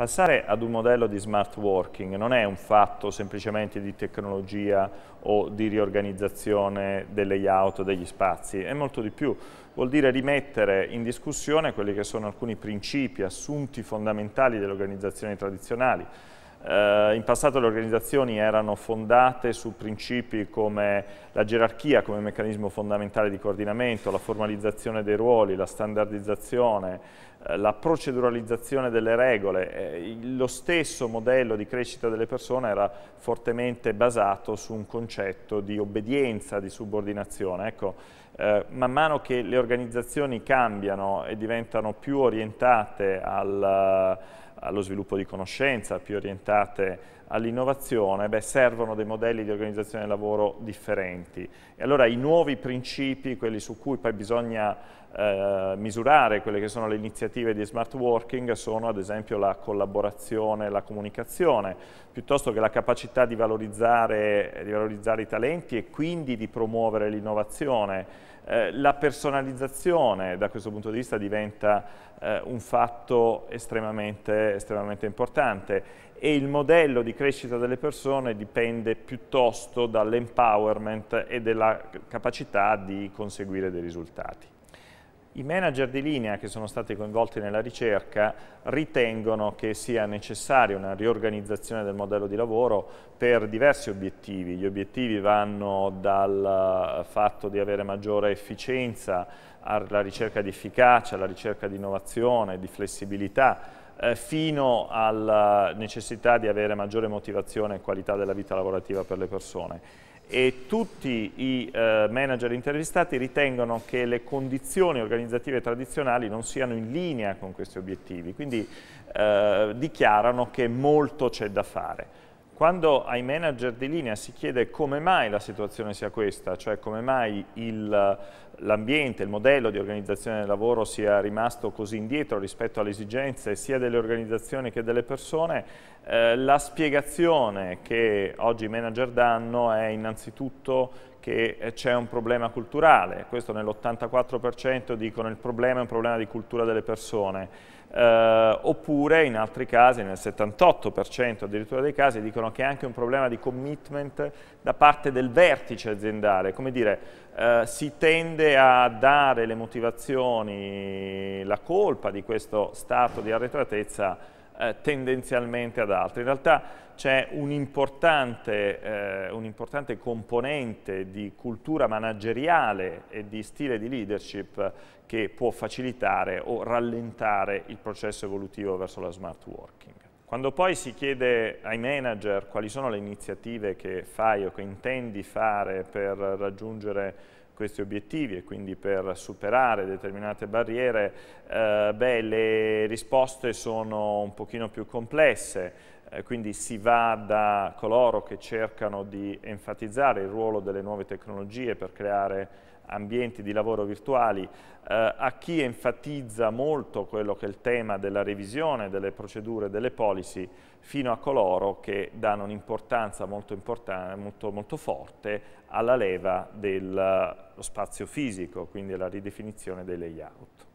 Passare ad un modello di smart working non è un fatto semplicemente di tecnologia o di riorganizzazione del layout degli spazi, è molto di più. Vuol dire rimettere in discussione quelli che sono alcuni principi assunti fondamentali delle organizzazioni tradizionali. Eh, in passato le organizzazioni erano fondate su principi come la gerarchia come meccanismo fondamentale di coordinamento, la formalizzazione dei ruoli, la standardizzazione, eh, la proceduralizzazione delle regole. Eh, lo stesso modello di crescita delle persone era fortemente basato su un concetto di obbedienza, di subordinazione. Ecco, eh, man mano che le organizzazioni cambiano e diventano più orientate al allo sviluppo di conoscenza, più orientate all'innovazione, servono dei modelli di organizzazione del lavoro differenti. E allora i nuovi principi, quelli su cui poi bisogna eh, misurare quelle che sono le iniziative di smart working sono ad esempio la collaborazione e la comunicazione, piuttosto che la capacità di valorizzare, di valorizzare i talenti e quindi di promuovere l'innovazione. Eh, la personalizzazione da questo punto di vista diventa eh, un fatto estremamente, estremamente importante e il modello di crescita delle persone dipende piuttosto dall'empowerment e della capacità di conseguire dei risultati. I manager di linea che sono stati coinvolti nella ricerca ritengono che sia necessaria una riorganizzazione del modello di lavoro per diversi obiettivi. Gli obiettivi vanno dal fatto di avere maggiore efficienza alla ricerca di efficacia, alla ricerca di innovazione, di flessibilità, eh, fino alla necessità di avere maggiore motivazione e qualità della vita lavorativa per le persone. E tutti i eh, manager intervistati ritengono che le condizioni organizzative tradizionali non siano in linea con questi obiettivi, quindi eh, dichiarano che molto c'è da fare. Quando ai manager di linea si chiede come mai la situazione sia questa, cioè come mai l'ambiente, il, il modello di organizzazione del lavoro sia rimasto così indietro rispetto alle esigenze sia delle organizzazioni che delle persone, eh, la spiegazione che oggi i manager danno è innanzitutto che eh, c'è un problema culturale, questo nell'84% dicono il problema è un problema di cultura delle persone, eh, oppure in altri casi, nel 78% addirittura dei casi, dicono che è anche un problema di commitment da parte del vertice aziendale, come dire, eh, si tende a dare le motivazioni, la colpa di questo stato di arretratezza eh, tendenzialmente ad altri. In realtà c'è un, eh, un, importante componente di cultura manageriale e di stile di leadership che può facilitare o rallentare il processo evolutivo verso la smart working. Quando poi si chiede ai manager quali sono le iniziative che fai o che intendi fare per raggiungere questi obiettivi e quindi per superare determinate barriere, eh, beh, le risposte sono un pochino più complesse, eh, quindi si va da coloro che cercano di enfatizzare il ruolo delle nuove tecnologie per creare ambienti di lavoro virtuali, eh, a chi enfatizza molto quello che è il tema della revisione delle procedure e delle policy, fino a coloro che danno un'importanza molto, molto, molto, forte alla leva dello eh, spazio fisico, quindi alla ridefinizione dei layout.